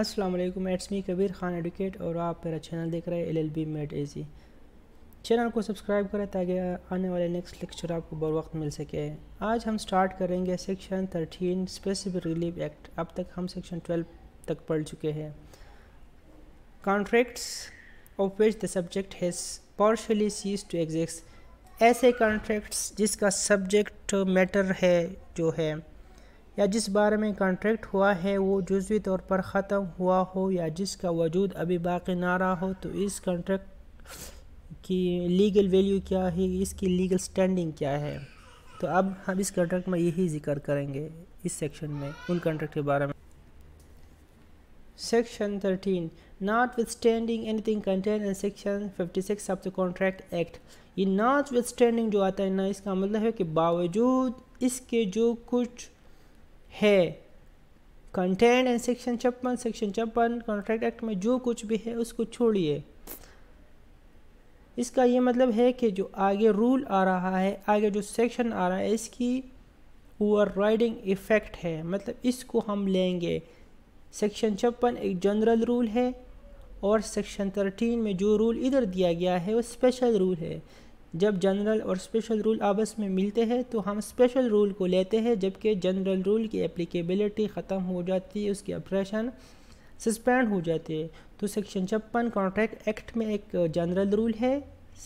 अस्सलाम वालेकुम it's me Kabir Khan advocate और आप मेरा चैनल देख रहे हैं L L B made easy channel को सब्सक्राइब करें ताकि आने वाले नेक्स्ट लेक्चर आपको बर वक्त मिल सके आज हम स्टार्ट करेंगे section thirteen specific relief act अब तक हम सेक्शन ट्वेल्व तक पढ़ चुके हैं contracts of which the subject has partially ceased to exist ऐसे कॉन्ट्रैक्ट्स जिसका सब्जेक्ट मैटर है जो है या जिस बारे में कॉन्ट्रैक्ट हुआ है वो जुजवी तौर पर ख़त्म हुआ हो या जिसका वजूद अभी बाकी ना रहा हो तो इस कॉन्ट्रैक्ट की लीगल वैल्यू क्या है इसकी लीगल स्टैंडिंग क्या है तो अब हम इस कॉन्ट्रैक्ट में यही जिक्र करेंगे इस सेक्शन में उन कॉन्ट्रैक्ट के बारे में section thirteen Section 13. Notwithstanding contained in section fifty six of the contract act ये नॉट स्टैंडिंग जो आता है ना इसका मतलब है कि बावजूद इसके जो कुछ है कंटेंट एंड सेक्शन छप्पन सेक्शन छप्पन कॉन्ट्रैक्ट एक्ट में जो कुछ भी है उसको छोड़िए इसका ये मतलब है कि जो आगे रूल आ रहा है आगे जो सेक्शन आ रहा है इसकी ओवर राइडिंग इफ़ेक्ट है मतलब इसको हम लेंगे सेक्शन छप्पन एक जनरल रूल है और सेक्शन थर्टीन में जो रूल इधर दिया गया है वो स्पेशल रूल है जब जनरल और स्पेशल रूल आपस में मिलते हैं तो हम स्पेशल रूल को लेते हैं जबकि जनरल रूल की एप्लीकेबिलिटी ख़त्म हो जाती है उसकी ऑपरेशन सस्पेंड हो जाती है तो सेक्शन छप्पन कॉन्ट्रैक्ट एक्ट में एक जनरल रूल है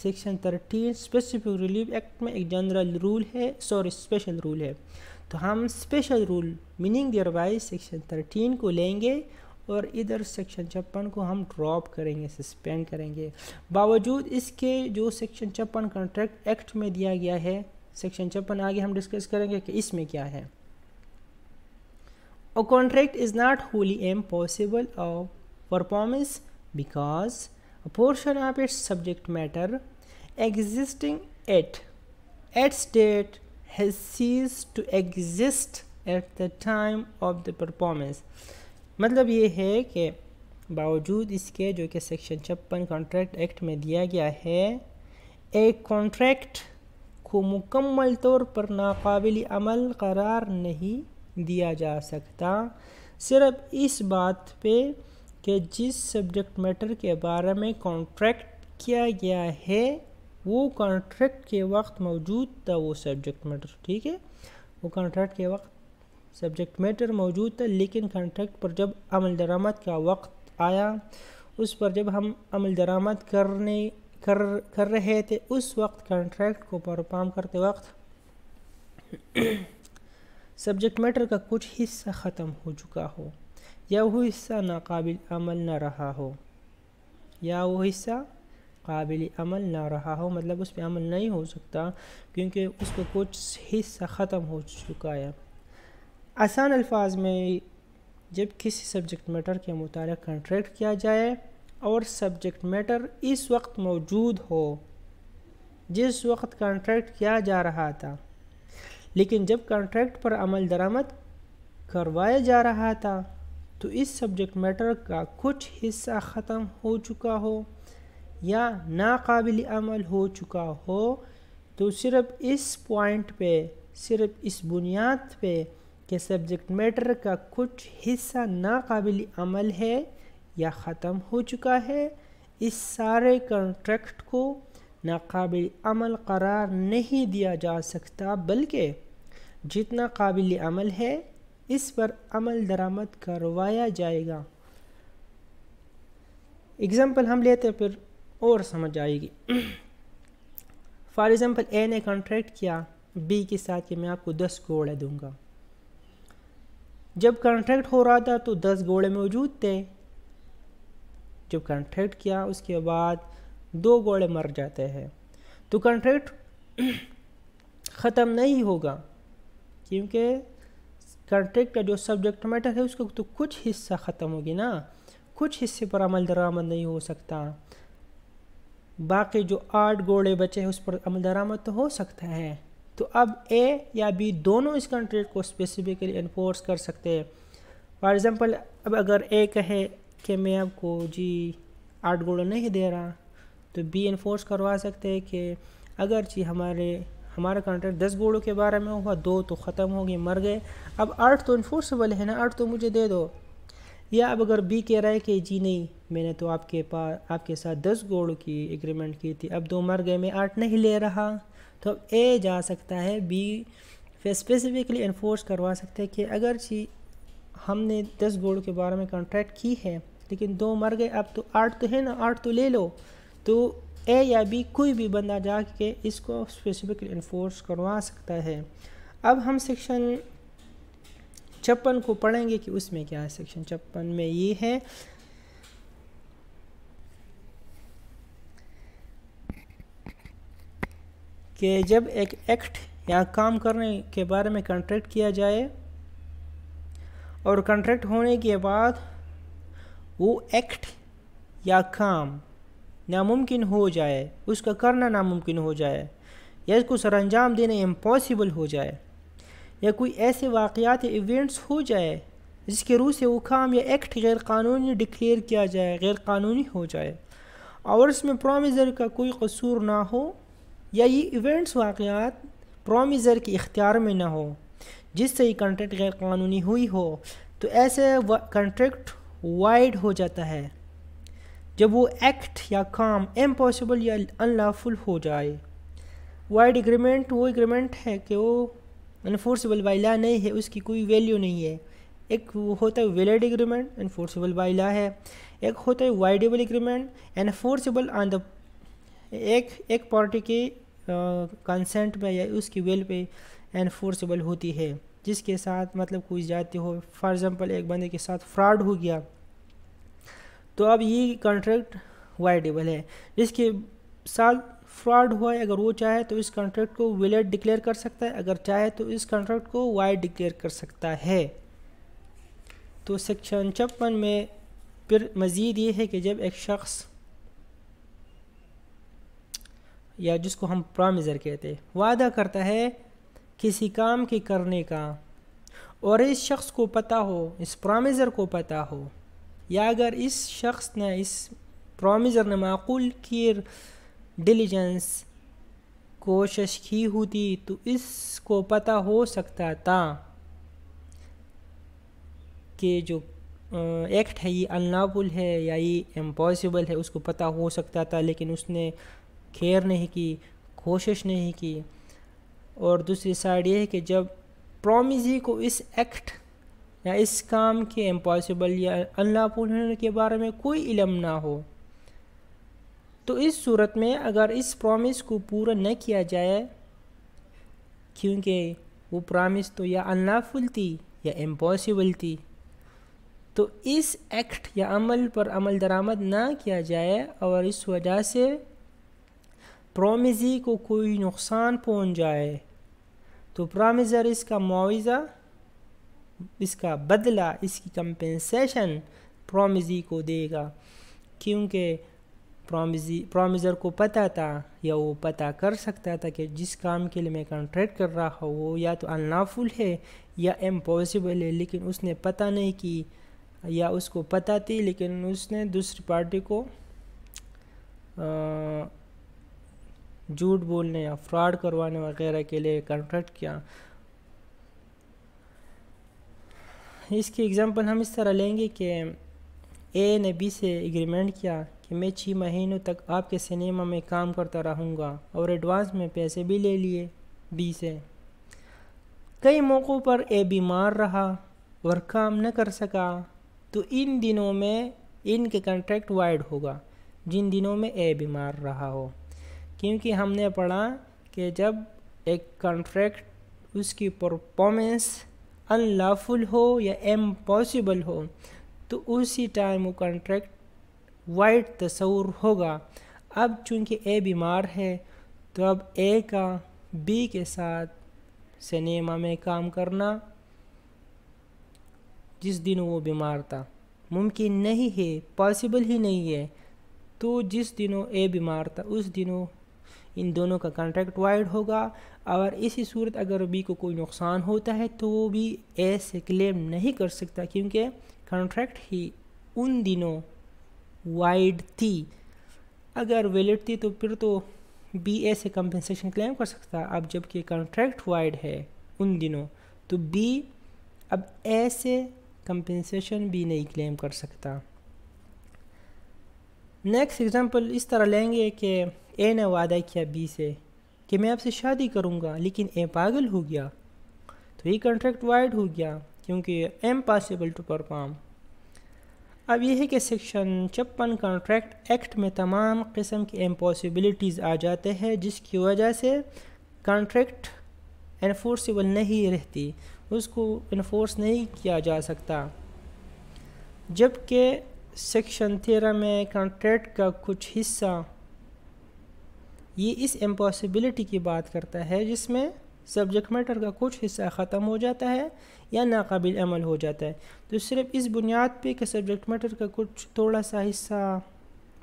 section thirteen specific relief act में एक जनरल रूल है सॉरी स्पेशल रूल है तो हम special rule meaning there wise section thirteen को लेंगे और इधर सेक्शन छप्पन को हम ड्रॉप करेंगे सस्पेंड करेंगे बावजूद इसके जो सेक्शन छप्पन कॉन्ट्रैक्ट एक्ट में दिया गया है सेक्शन छप्पन आगे हम डिस्कस करेंगे कि इसमें क्या है a contract is not wholly impossible performance because portion of its subject matter existing at at state has ceased to exist at the time of the performance मतलब ये है कि बावजूद इसके जो कि सेक्शन छप्पन कॉन्ट्रैक्ट एक्ट में दिया गया है एक कॉन्ट्रैक्ट को मुकम्मल तौर पर नाकबिल अमल करार नहीं दिया जा सकता सिर्फ इस बात पे कि जिस सब्जेक्ट मैटर के बारे में कॉन्ट्रैक्ट किया गया है वो कॉन्ट्रैक्ट के वक्त मौजूद था वो सब्जेक्ट मैटर ठीक है वो कॉन्ट्रैक्ट के वक्त सब्जेक्ट मैटर मौजूद था लेकिन कॉन्ट्रैक्ट पर जब अमल दरामद का वक्त आया उस पर जब हम अमल दरामद करने कर कर रहे थे उस वक्त कॉन्ट्रैक्ट को परफॉर्म करते वक्त सब्जेक्ट मैटर का कुछ हिस्सा ख़त्म हो चुका हो या वो हिस्सा नाकबिल अमल ना रहा हो या वो हिस्सा काबिल अमल ना रहा हो मतलब उस पर अमल नहीं हो सकता क्योंकि उसका कुछ हिस्सा ख़त्म हो चुका है आसान अल्फाज में जब किसी सब्जेक्ट मैटर के मुताल कंट्रैक्ट किया जाए और सब्जेक्ट मैटर इस वक्त मौजूद हो जिस वक्त कॉन्ट्रैक्ट किया जा रहा था लेकिन जब कॉन्ट्रैक्ट पर अमल दरामद करवाया जा रहा था तो इस सब्जेक्ट मैटर का कुछ हिस्सा ख़त्म हो चुका हो या नाकबिल अमल हो चुका हो तो सिर्फ़ इस पॉइंट पे सिर्फ़ इस बुनियाद पे कि सब्जेक्ट मैटर का कुछ हिस्सा नाकबिल अमल है या ख़त्म हो चुका है इस सारे कॉन्ट्रैक्ट को नाकबिल अमल करार नहीं दिया जा सकता बल्कि जितना काबिल अमल है इस पर अमल दरामद करवाया जाएगा एग्ज़ाम्पल हम लेते फिर और समझ आएगी फॉर एग्ज़ाम्पल ए ने कॉन्ट्रैक्ट किया बी के साथ कि मैं आपको दस घोड़े दूंगा जब कॉन्ट्रैक्ट हो रहा था तो दस घोड़े मौजूद थे जब कॉन्ट्रैक्ट किया उसके बाद दो घोड़े मर जाते हैं तो कॉन्ट्रैक्ट ख़त्म नहीं होगा क्योंकि कॉन्ट्रैक्ट का जो सब्जेक्ट मैटर है उसका तो कुछ हिस्सा ख़त्म होगी ना कुछ हिस्से पर अमल दरामद नहीं हो सकता बाकी जो आठ घोड़े बचे हैं उस पर अमल दरामद तो हो सकता है तो अब ए या बी दोनों इस कंट्रेक्ट को स्पेसिफिकली इन्फोर्स कर सकते हैं फॉर एग्ज़ाम्पल अब अगर ए कहे कि मैं आपको जी आठ गोड़ नहीं दे रहा तो बी इन्फोर्स करवा सकते हैं कि अगर जी हमारे हमारा कंट्रेक्ट दस गोड़ों के बारे में हुआ दो तो ख़त्म हो गए मर गए अब आठ तो इन्फोर्सबल है ना आठ तो मुझे दे दो या अब अगर बी कह रहा है कि जी नहीं मैंने तो आपके पास आपके साथ दस गोड़ की एग्रीमेंट की थी अब दो मर गए मैं आठ नहीं ले रहा तो अब ए जा सकता है बी फिर स्पेसिफिकली इन्फोर्स करवा सकते हैं कि अगर ची हमने दस घोड़ों के बारे में कॉन्ट्रैक्ट की है लेकिन दो मर गए अब तो आठ तो है ना आठ तो ले लो तो ए या बी कोई भी बंदा जा के इसको स्पेसिफिकली इन्फोर्स करवा सकता है अब हम सेक्शन छप्पन को पढ़ेंगे कि उसमें क्या है सेक्शन छप्पन में ये है कि जब एक एक्ट या काम करने के बारे में कंट्रैक्ट किया जाए और कंट्रैक्ट होने के बाद वो एक्ट या काम नामुमकिन हो जाए उसका करना नामुमकिन हो जाए या इसको अंजाम देना इम्पॉसिबल हो जाए या कोई ऐसे वाक़ात इवेंट्स हो जाए जिसके रूह से वो काम या एक्ट गैर कानूनी डिक्लेयर किया जाए गैर कानूनी हो जाए और इसमें प्रोमिज़र का कोई कसूर ना हो या ये इवेंट्स वाकयात प्रोमिज़र के इख्तियार में ना हो जिससे ये कंट्रैक्ट गैर कानूनी हुई हो तो ऐसे कंट्रैक्ट वाइड हो जाता है जब वो एक्ट या काम इम्पॉसिबल या अनलाफुल हो जाए वाइड एग्रीमेंट वो एग्रीमेंट है कि वो इन्फोर्सबल बाई ला नहीं है उसकी कोई वैल्यू नहीं है एक वो होता है valid agreement enforceable by law है एक होता है voidable agreement enforceable on the एक एक पार्टी के कंसेंट में या उसकी विल पे एनफोर्सेबल होती है जिसके साथ मतलब कोई जाती हो फॉर एग्ज़ाम्पल एक बंदे के साथ फ्रॉड हो गया तो अब ये कॉन्ट्रैक्ट वाइडेबल है जिसके साथ फ्रॉड हुआ है अगर वो चाहे तो इस कॉन्ट्रैक्ट को विलेट डिक्लेयर कर सकता है अगर चाहे तो इस कॉन्ट्रैक्ट को वाइड डिक्लेयर कर सकता है तो सेक्शन छप्पन में फिर मज़ीद ये है कि जब एक शख्स या जिसको हम प्रामिज़र कहते हैं वादा करता है किसी काम के करने का और इस शख्स को पता हो इस प्रामिज़र को पता हो या अगर इस शख्स ने इस प्रामिज़र ने माकूल की डिलीजेंस कोशिश की होती तो इसको पता हो सकता था कि जो एक्ट है ये अनलाबुल है या ये इम्पॉसिबल है उसको पता हो सकता था लेकिन उसने खेर नहीं की कोशिश नहीं की और दूसरी साइड ये है कि जब प्रोमिजी को इस एक्ट या इस काम के इम्पॉसिबल या अल्लाह होने के बारे में कोई इलम ना हो तो इस सूरत में अगर इस प्रॉमिस को पूरा न किया जाए क्योंकि वो प्रॉमिस तो या अनलाफुल थी या इम्पॉसिबल थी तो इस एक्ट या अमल पर अमल दरामद ना किया जाए और इस वजह से प्रोमिजी को कोई नुकसान पहुंच जाए तो प्रामिज़र इसका मुआवजा इसका बदला इसकी कंपेंसेशन प्रोमिजी को देगा क्योंकि प्रोमिजी प्रोमिज़र को पता था या वो पता कर सकता था कि जिस काम के लिए मैं कॉन्ट्रैक्ट कर रहा हूँ वो या तो अनलाफुल है या इम्पॉसिबल है लेकिन उसने पता नहीं की या उसको पता थी लेकिन उसने दूसरी पार्टी को आ, झूठ बोलने या फ्रॉड करवाने वगैरह के लिए कॉन्ट्रैक्ट किया इसकी एग्ज़ाम्पल हम इस तरह लेंगे कि ए ने बी से एग्रीमेंट किया कि मैं छः महीनों तक आपके सिनेमा में काम करता रहूँगा और एडवांस में पैसे भी ले लिए बी से कई मौक़ों पर ए बीमार रहा और काम न कर सका तो इन दिनों में इनके कंट्रैक्ट वाइड होगा जिन दिनों में ए बीमार रहा हो क्योंकि हमने पढ़ा कि जब एक कॉन्ट्रैक्ट उसकी परफॉर्मेंस अनलॉफुल हो या इम्पॉसिबल हो तो उसी टाइम वो कॉन्ट्रैक्ट वाइट तस्वूर होगा अब चूंकि ए बीमार है तो अब ए का बी के साथ सिनेमा में काम करना जिस दिन वो बीमार था मुमकिन नहीं है पॉसिबल ही नहीं है तो जिस दिनों ए बीमार था उस दिनों इन दोनों का कॉन्ट्रैक्ट वाइड होगा और इसी सूरत अगर बी को कोई नुकसान होता है तो वो भी ए से क्लेम नहीं कर सकता क्योंकि कॉन्ट्रैक्ट ही उन दिनों वाइड थी अगर वैलिड थी तो फिर तो बी ए से कंपनसेशन क्लेम कर सकता अब जबकि कॉन्ट्रैक्ट वाइड है उन दिनों तो बी अब ए से कंपनसेशन भी नहीं क्लेम कर सकता नेक्स्ट एग्ज़ाम्पल इस तरह लेंगे कि એને વાદા કે બીસે કે મેં આપસે શાદી કરુંગા લેકિન એ પાગલ હો ગયા તો યે કોન્ટ્રાક્ટ વાઇડ હો ગયા ક્યોકી એમ પોસિબલ ટુ પરફોર્મ આ ભી હે કે સેક્શન 56 કોન્ટ્રાક્ટ એક્ટ મે તમામ કિસમ કે ઇમ્પોસિબિલિટીઝ આ જાતે હે જિસકી વજહ સે કોન્ટ્રાક્ટ એન્ફોર્સિવલ નહીં રહેતી ઉસકો એન્ફોર્સ નહીં કિયા જા sakta જબ કે સેક્શન 18 મે કોન્ટ્રાક્ટ કા કુછ હિસ્સા ये इस एम्पॉसिबिलिटी की बात करता है जिसमें सब्जेक्ट मैटर का कुछ हिस्सा ख़त्म हो जाता है या नाकबिल अमल हो जाता है तो सिर्फ इस बुनियाद पे कि सब्जेक्ट मैटर का कुछ थोड़ा सा हिस्सा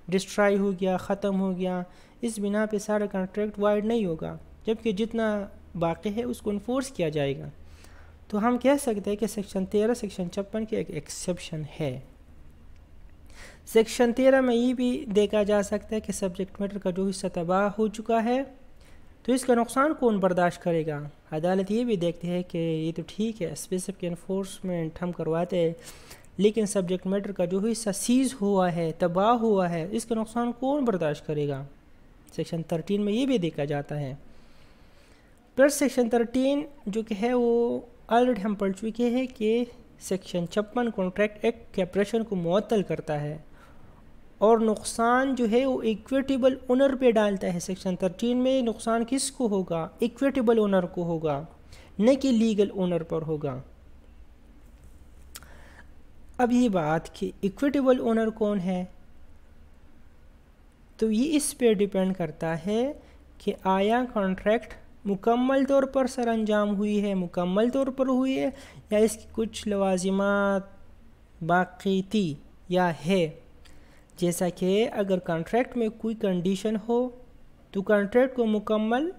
डिस्ट्राई हो गया ख़त्म हो गया इस बिना पे सारा कॉन्ट्रैक्ट वाइड नहीं होगा जबकि जितना बाकी है उसको इन्फोर्स किया जाएगा तो हम कह सकते हैं कि सेक्शन तेरह सेक्शन छप्पन की एक एक्सेप्शन है सेक्शन तेरह में ये भी देखा जा सकता है कि सब्जेक्ट मैटर का जो हिस्सा तबाह हो चुका है तो इसका नुकसान कौन बर्दाश्त करेगा अदालत ये भी देखती है कि ये तो ठीक है स्पेसिफिक इन्फोर्समेंट हम करवाते हैं लेकिन सब्जेक्ट मैटर का जो हिस्सा सीज हुआ है तबाह हुआ है इसका नुकसान कौन बर्दाश्त करेगा सेक्शन थर्टीन में ये भी देखा जाता है प्लस सेक्शन थर्टीन जो कि है वो ऑलरेडी हम पढ़ चुके हैं कि सेक्शन छप्पन कॉन्ट्रैक्ट एक्ट के ऑपरेशन को मअतल करता है और नुकसान जो है वो इक्विटेबल ओनर पे डालता है सेक्शन थर्टीन में नुकसान किस को होगा इक्विटेबल ओनर को होगा न कि लीगल ओनर पर होगा अब ये बात कि इक्विटेबल ओनर कौन है तो ये इस पे डिपेंड करता है कि आया कॉन्ट्रैक्ट मुकम्मल तौर पर सर अंजाम हुई है मुकम्मल तौर पर हुई है या इसकी कुछ लवाजमात बाकी थी या है जैसा कि अगर कॉन्ट्रैक्ट में कोई कंडीशन हो तो कॉन्ट्रैक्ट को मुकम्मल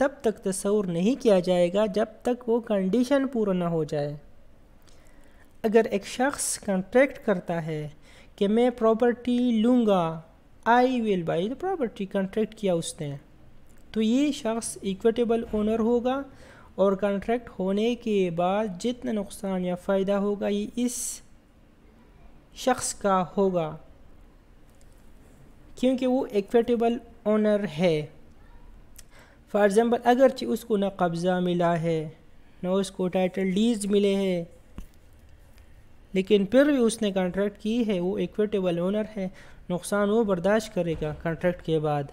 तब तक तस्वूर नहीं किया जाएगा जब तक वो कंडीशन पूरा ना हो जाए अगर एक शख्स कॉन्ट्रैक्ट करता है कि मैं प्रॉपर्टी लूँगा I will buy the property contract किया उसने तो ये शख्स इक्विटेबल ओनर होगा और कॉन्ट्रैक्ट होने के बाद जितना नुकसान या फ़ायदा होगा ये इस शख्स का होगा क्योंकि वो एक्वेटेबल ऑनर है फॉर एग्ज़ाम्पल अगरचे उसको ना कब्ज़ा मिला है ना उसको टाइटल डीज मिले हैं लेकिन फिर भी उसने कॉन्ट्रैक्ट की है वो एक्वेटेबल ओनर है नुकसान वो बर्दाश्त करेगा कॉन्ट्रैक्ट के बाद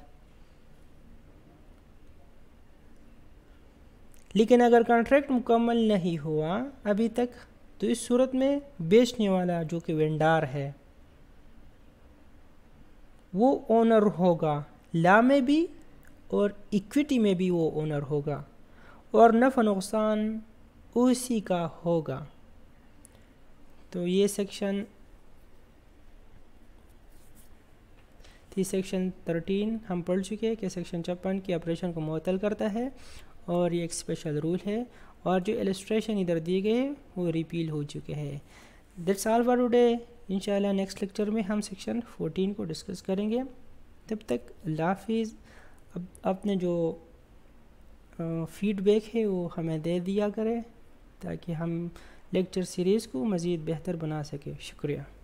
लेकिन अगर कॉन्ट्रैक्ट मुकम्मल नहीं हुआ अभी तक तो इस सूरत में बेचने वाला जो कि वेंडार है वो ओनर होगा ला में भी और इक्विटी में भी वो ओनर होगा और नफा नुकसान उसी का होगा तो ये सेक्शन थी सेक्शन थर्टीन हम पढ़ चुके हैं कि सेक्शन छप्पन की ऑपरेशन को मअतल करता है और ये एक स्पेशल रूल है और जो एलिस्ट्रेशन इधर दिए गए वो रिपील हो चुके हैं दैट्स ऑल फॉर टुडे इंशाल्लाह नेक्स्ट लेक्चर में हम सेक्शन 14 को डिस्कस करेंगे तब तक लाफिज अब अपने जो फीडबैक है वो हमें दे दिया करें ताकि हम लेक्चर सीरीज़ को मज़ीद बेहतर बना सकें शुक्रिया